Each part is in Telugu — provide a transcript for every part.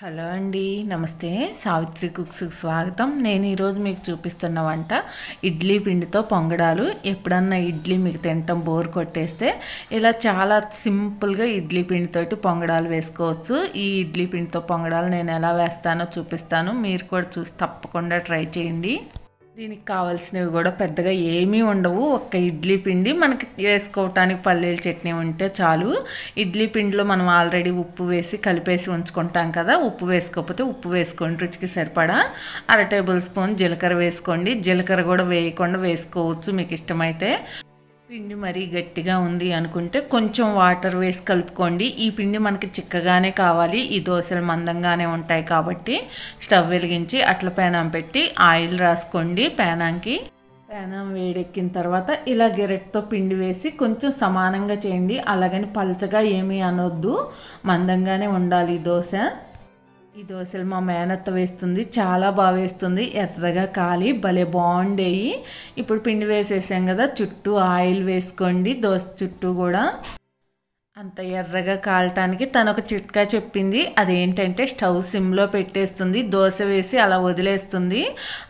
హలో అండి నమస్తే సావిత్రి కుక్స్ స్వాగతం నేను ఈరోజు మీకు చూపిస్తున్న వంట ఇడ్లీ పిండితో పొంగడాలు ఎప్పుడన్నా ఇడ్లీ మీకు తినటం బోర్ కొట్టేస్తే ఇలా చాలా సింపుల్గా ఇడ్లీ పిండితోటి పొంగడాలు వేసుకోవచ్చు ఈ ఇడ్లీ పిండితో పొంగడాలు నేను ఎలా వేస్తానో చూపిస్తాను మీరు కూడా చూసి తప్పకుండా ట్రై చేయండి దీనికి కావాల్సినవి కూడా పెద్దగా ఏమీ ఉండవు ఒక్క ఇడ్లీ పిండి మనకి వేసుకోవటానికి పల్లీల చట్నీ ఉంటే చాలు ఇడ్లీ పిండిలో మనం ఆల్రెడీ ఉప్పు వేసి కలిపేసి ఉంచుకుంటాం కదా ఉప్పు వేసుకోకపోతే ఉప్పు వేసుకోండి రుచికి సరిపడా అర టేబుల్ స్పూన్ జీలకర్ర వేసుకోండి జీలకర్ర కూడా వేయకుండా వేసుకోవచ్చు మీకు ఇష్టమైతే పిండి మరీ గట్టిగా ఉంది అనుకుంటే కొంచెం వాటర్ వేసి కలుపుకోండి ఈ పిండి మనకి చిక్కగానే కావాలి ఈ దోశలు మందంగానే ఉంటాయి కాబట్టి స్టవ్ వెలిగించి అట్ల పేనం పెట్టి ఆయిల్ రాసుకోండి పేనాంకి పేనం వేడెక్కిన తర్వాత ఇలా గెరెట్తో పిండి వేసి కొంచెం సమానంగా చేయండి అలాగని పలచగా ఏమీ అనొద్దు మందంగానే ఉండాలి దోశ ఈ దోశలు మా మేనత్త వేస్తుంది చాలా బాగా వేస్తుంది ఎర్రగా కాలి భలే బాగుండేవి ఇప్పుడు పిండి వేసేసాం కదా చుట్టూ ఆయిల్ వేసుకోండి దోశ చుట్టూ కూడా అంత ఎర్రగా కాలటానికి తను ఒక చిట్కా చెప్పింది అదేంటంటే స్టవ్ సిమ్లో పెట్టేస్తుంది దోశ వేసి అలా వదిలేస్తుంది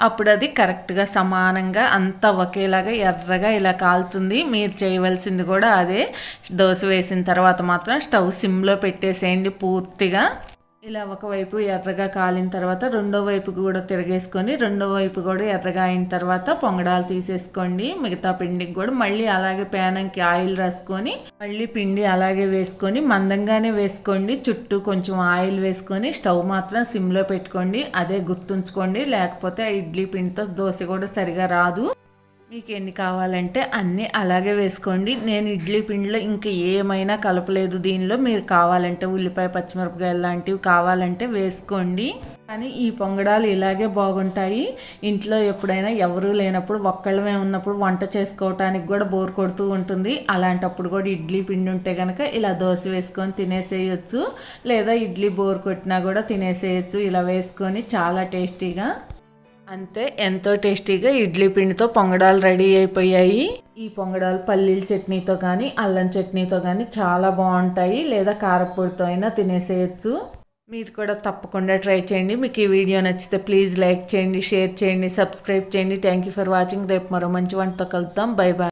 అప్పుడు అది కరెక్ట్గా సమానంగా అంత ఒకేలాగా ఎర్రగా ఇలా కాలుతుంది మీరు చేయవలసింది కూడా అదే దోశ వేసిన తర్వాత మాత్రం స్టవ్ సిమ్లో పెట్టేసేయండి పూర్తిగా ఇలా ఒకవైపు ఎర్రగా కాలిన తర్వాత రెండో వైపు కూడా తిరగేసుకొని రెండో వైపు కూడా ఎర్రగా అయిన తర్వాత పొంగడాలు తీసేసుకోండి మిగతా పిండికి కూడా మళ్ళీ అలాగే పేనంకి ఆయిల్ రాసుకొని మళ్ళీ పిండి అలాగే వేసుకొని మందంగానే వేసుకోండి చుట్టూ కొంచెం ఆయిల్ వేసుకొని స్టవ్ మాత్రం సిమ్లో పెట్టుకోండి అదే గుర్తుంచుకోండి లేకపోతే ఇడ్లీ పిండితో దోశ కూడా సరిగా రాదు మీకు ఎన్ని కావాలంటే అన్నీ అలాగే వేసుకోండి నేను ఇడ్లీ పిండిలో ఇంకా ఏమైనా కలపలేదు దీనిలో మీరు కావాలంటే ఉల్లిపాయ పచ్చిమిరపకాయలు లాంటివి కావాలంటే వేసుకోండి కానీ ఈ పొంగడాలు ఇలాగే బాగుంటాయి ఇంట్లో ఎప్పుడైనా ఎవరూ లేనప్పుడు ఒక్కళ్ళమే ఉన్నప్పుడు వంట చేసుకోవటానికి కూడా బోర్ కొడుతూ ఉంటుంది అలాంటప్పుడు కూడా ఇడ్లీ పిండి ఉంటే కనుక ఇలా దోశ వేసుకొని తినేసేయచ్చు లేదా ఇడ్లీ బోర్ కొట్టినా కూడా తినేసేయచ్చు ఇలా వేసుకొని చాలా టేస్టీగా అంతే ఎంతో టేస్టీగా ఇడ్లీ పిండితో పొంగడాలు రెడీ అయిపోయాయి ఈ పొంగడాలు పల్లీల చట్నీతో కానీ అల్లం చట్నీతో కానీ చాలా బాగుంటాయి లేదా కారపొడితో అయినా తినేసేయచ్చు మీరు కూడా తప్పకుండా ట్రై చేయండి మీకు ఈ వీడియో నచ్చితే ప్లీజ్ లైక్ చేయండి షేర్ చేయండి సబ్స్క్రైబ్ చేయండి థ్యాంక్ యూ ఫర్ వాచింగ్ రేపు మరో మంచి వంటతో కలుద్దాం బై బాయ్